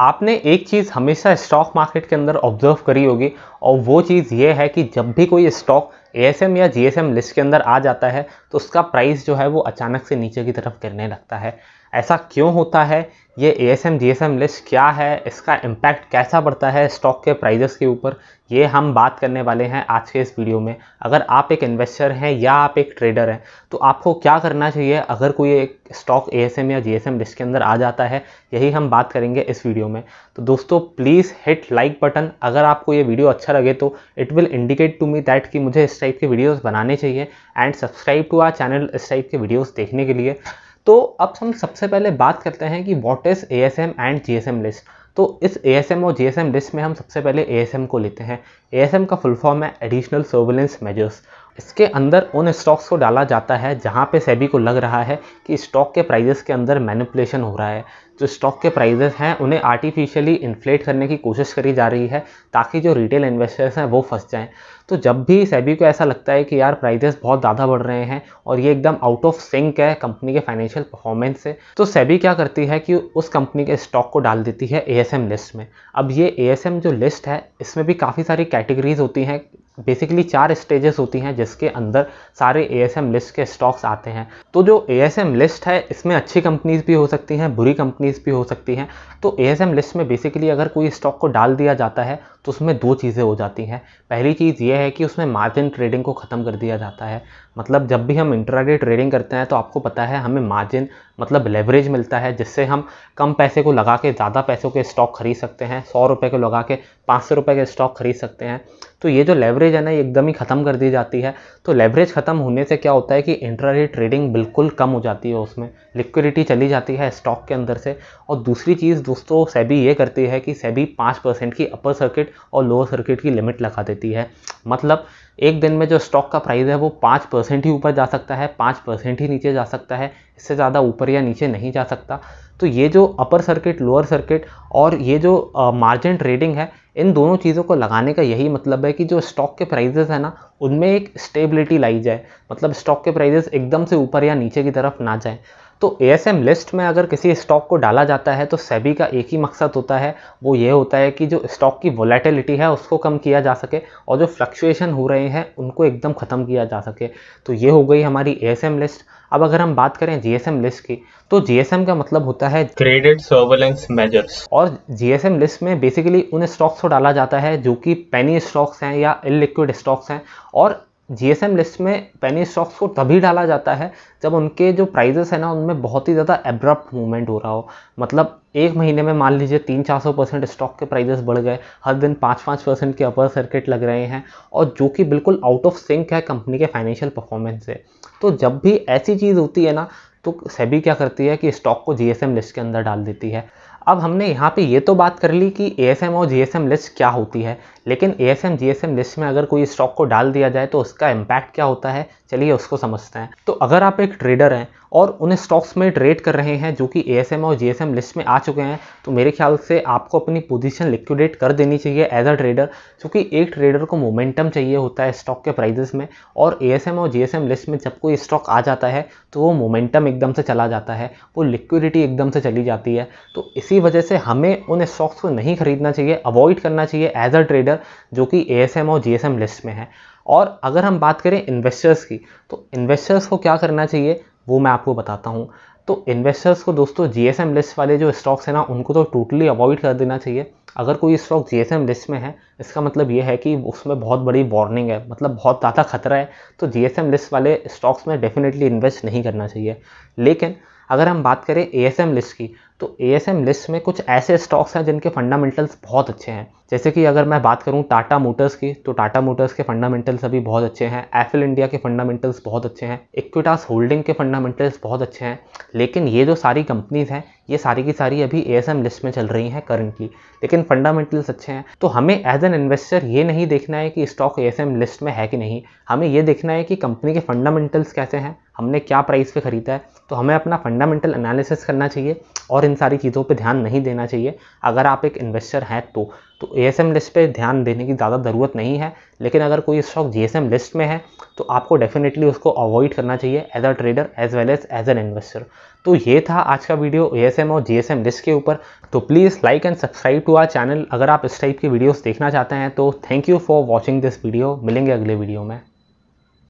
आपने एक चीज़ हमेशा स्टॉक मार्केट के अंदर ऑब्जर्व करी होगी और वो चीज़ ये है कि जब भी कोई स्टॉक एएसएम या जीएसएम लिस्ट के अंदर आ जाता है तो उसका प्राइस जो है वो अचानक से नीचे की तरफ गिरने लगता है ऐसा क्यों होता है ये एएसएम जीएसएम लिस्ट क्या है इसका इम्पैक्ट कैसा पड़ता है स्टॉक के प्राइजेस के ऊपर ये हम बात करने वाले हैं आज के इस वीडियो में अगर आप एक इन्वेस्टर हैं या आप एक ट्रेडर हैं तो आपको क्या करना चाहिए अगर कोई एक स्टॉक एएसएम या जीएसएम लिस्ट के अंदर आ जाता है यही हम बात करेंगे इस वीडियो में तो दोस्तों प्लीज़ हिट लाइक बटन अगर आपको ये वीडियो अच्छा लगे तो it will indicate to me that कि मुझे इस टाइप के वीडियोस बनाने चाहिए and subscribe to our channel इस टाइप के वीडियोस देखने के लिए तो अब हम सबसे पहले बात करते हैं कि what is A S M and G S M list तो इस ए एस एम और जी एस एम लिस्ट में हम सबसे पहले ए एस एम को लेते हैं ए एस एम का फुल फॉर्म है एडिशनल सर्विलेंस मेजर्स इसके अंदर उन स्टॉक्स को डाला जाता है जहाँ पे सेबी को लग रहा है कि स्टॉक के प्राइजेस के अंदर मैनिपुलेशन हो रहा है जो स्टॉक के प्राइजेस हैं उन्हें आर्टिफिशियली इन्फ्लेट करने की कोशिश करी जा रही है ताकि जो रिटेल इन्वेस्टर्स हैं वो फंस जाएं तो जब भी सेबी को ऐसा लगता है कि यार प्राइजेस बहुत ज़्यादा बढ़ रहे हैं और ये एकदम आउट ऑफ सिंक है कंपनी के फाइनेंशियल परफॉर्मेंस से तो सेबी क्या करती है कि उस कंपनी के स्टॉक को डाल देती है ए लिस्ट में अब ये ए जो लिस्ट है इसमें भी काफ़ी सारी कैटेगरीज होती हैं बेसिकली चार स्टेजेस होती हैं जिसके अंदर सारे ए लिस्ट के स्टॉक्स आते हैं तो जो ए लिस्ट है इसमें अच्छी कंपनीज भी हो सकती हैं बुरी कंपनीज भी हो सकती हैं तो ए लिस्ट में बेसिकली अगर कोई स्टॉक को डाल दिया जाता है तो उसमें दो चीज़ें हो जाती हैं पहली चीज़ ये है कि उसमें मार्जिन ट्रेडिंग को ख़त्म कर दिया जाता है मतलब जब भी हम इंट्राडे ट्रेडिंग करते हैं तो आपको पता है हमें मार्जिन मतलब लेवरेज मिलता है जिससे हम कम पैसे को लगा के ज़्यादा पैसों के स्टॉक खरीद सकते हैं सौ रुपये को लगा के पाँच सौ रुपये के स्टॉक खरीद सकते हैं तो ये जो लेवरेज है ना ये एकदम ही ख़त्म कर दी जाती है तो लेवरेज ख़त्म होने से क्या होता है कि इंट्राडे ट्रेडिंग बिल्कुल कम हो जाती है उसमें लिक्विडिटी चली जाती है स्टॉक के अंदर से और दूसरी चीज़ दोस्तों सेबी ये करती है कि सेबी पाँच परसेंट की अपर सर्किट और लोअर सर्किट की लिमिट लगा देती है मतलब एक दिन में जो स्टॉक का प्राइस है वो पाँच परसेंट ही ऊपर जा सकता है पाँच परसेंट ही नीचे जा सकता है इससे ज़्यादा ऊपर या नीचे नहीं जा सकता तो ये जो अपर सर्किट लोअर सर्किट और ये जो मार्जिन ट्रेडिंग है इन दोनों चीज़ों को लगाने का यही मतलब है कि जो स्टॉक के प्राइजेस है ना उनमें एक स्टेबिलिटी लाई जाए मतलब स्टॉक के प्राइजेस एकदम से ऊपर या नीचे की तरफ ना जाए तो एम लिस्ट में अगर किसी स्टॉक को डाला जाता है तो सेबी का एक ही मकसद होता है वो ये होता है कि जो स्टॉक की वोलेटिलिटी है उसको कम किया जा सके और जो फ्लक्चुएशन हो रहे हैं उनको एकदम ख़त्म किया जा सके तो ये हो गई हमारी एम लिस्ट अब अगर हम बात करें एम लिस्ट की तो एम का मतलब होता है क्रेडिट सर्वेलेंस मेजर्स और एम लिस्ट में बेसिकली उन स्टॉक्स को डाला जाता है जो कि पेनी स्टॉक्स हैं या इलिक्विड स्टॉक्स हैं और जीएसएम लिस्ट में पेनी स्टॉक्स को तभी डाला जाता है जब उनके जो प्राइजेस है ना उनमें बहुत ही ज़्यादा एब्रप्ट मूवमेंट हो रहा हो मतलब एक महीने में मान लीजिए तीन चार सौ परसेंट स्टॉक के प्राइजेस बढ़ गए हर दिन पाँच पाँच परसेंट के अपर सर्किट लग रहे हैं और जो कि बिल्कुल आउट ऑफ सिंक है कंपनी के फाइनेंशियल परफॉर्मेंस से तो जब भी ऐसी चीज़ होती है ना तो सेबी क्या करती है कि स्टॉक को जीएसएम लिस्ट के अंदर डाल देती है अब हमने यहाँ पे ये तो बात कर ली कि ए और जी लिस्ट क्या होती है लेकिन ए एस लिस्ट में अगर कोई स्टॉक को डाल दिया जाए तो उसका इम्पैक्ट क्या होता है चलिए उसको समझते हैं तो अगर आप एक ट्रेडर हैं और उन स्टॉक्स में ट्रेड कर रहे हैं जो कि ए और जी लिस्ट में आ चुके हैं तो मेरे ख्याल से आपको अपनी पोजीशन लिक्विडेट कर देनी चाहिए एज अ ट्रेडर क्योंकि एक ट्रेडर को मोमेंटम चाहिए होता है स्टॉक के प्राइजेस में और ए और जी लिस्ट में जब कोई स्टॉक आ जाता है तो वो मोमेंटम एकदम से चला जाता है वो लिक्विडिटी एकदम से चली जाती है तो इसी वजह से हमें उन स्टॉक्स को नहीं खरीदना चाहिए अवॉइड करना चाहिए एज अ ट्रेडर जो कि ए और जी लिस्ट में है और अगर हम बात करें इन्वेस्टर्स की तो इन्वेस्टर्स को क्या करना चाहिए वो मैं आपको बताता हूँ तो इन्वेस्टर्स को दोस्तों जी एस एम लिस्ट वाले जो स्टॉक्स हैं ना उनको तो टोटली अवॉइड कर देना चाहिए अगर कोई stock G S M list में है इसका मतलब ये है कि उसमें बहुत बड़ी वार्निंग है मतलब बहुत ज़्यादा खतरा है तो जी एस एम लिस्ट वाले स्टॉक्स में डेफिनेटली इन्वेस्ट नहीं करना चाहिए लेकिन अगर हम बात करें ए एस एम लिस्ट की तो ए लिस्ट में कुछ ऐसे स्टॉक्स हैं जिनके फंडामेंटल्स बहुत अच्छे हैं जैसे कि अगर मैं बात करूं टाटा मोटर्स की तो टाटा मोटर्स के फंडामेंटल्स अभी बहुत अच्छे हैं एफिल इंडिया के फंडामेंटल्स बहुत अच्छे हैं इक्विटास होल्डिंग के फंडामेंटल्स बहुत अच्छे हैं लेकिन ये जो सारी कंपनीज़ हैं ये सारी की सारी अभी ए लिस्ट में चल रही हैं करंटली लेकिन फंडामेंटल्स अच्छे हैं तो हमें एज एन इन्वेस्टर ये नहीं देखना है कि स्टॉक ए लिस्ट में है कि नहीं हमें ये देखना है कि कंपनी के फंडामेंटल्स कैसे हैं हमने क्या प्राइस पर ख़रीदा है तो हमें अपना फंडामेंटल एनालिसिस करना चाहिए और इन सारी चीज़ों पे ध्यान नहीं देना चाहिए अगर आप एक इन्वेस्टर हैं तो तो ए लिस्ट पे ध्यान देने की ज़्यादा ज़रूरत नहीं है लेकिन अगर कोई स्टॉक जी लिस्ट में है तो आपको डेफिनेटली उसको अवॉइड करना चाहिए as a trader as well as as an investor तो ये था आज का वीडियो ए और जी लिस्ट के ऊपर तो please like and subscribe to our channel अगर आप इस टाइप की वीडियोज़ देखना चाहते हैं तो thank you for watching this video मिलेंगे अगले वीडियो में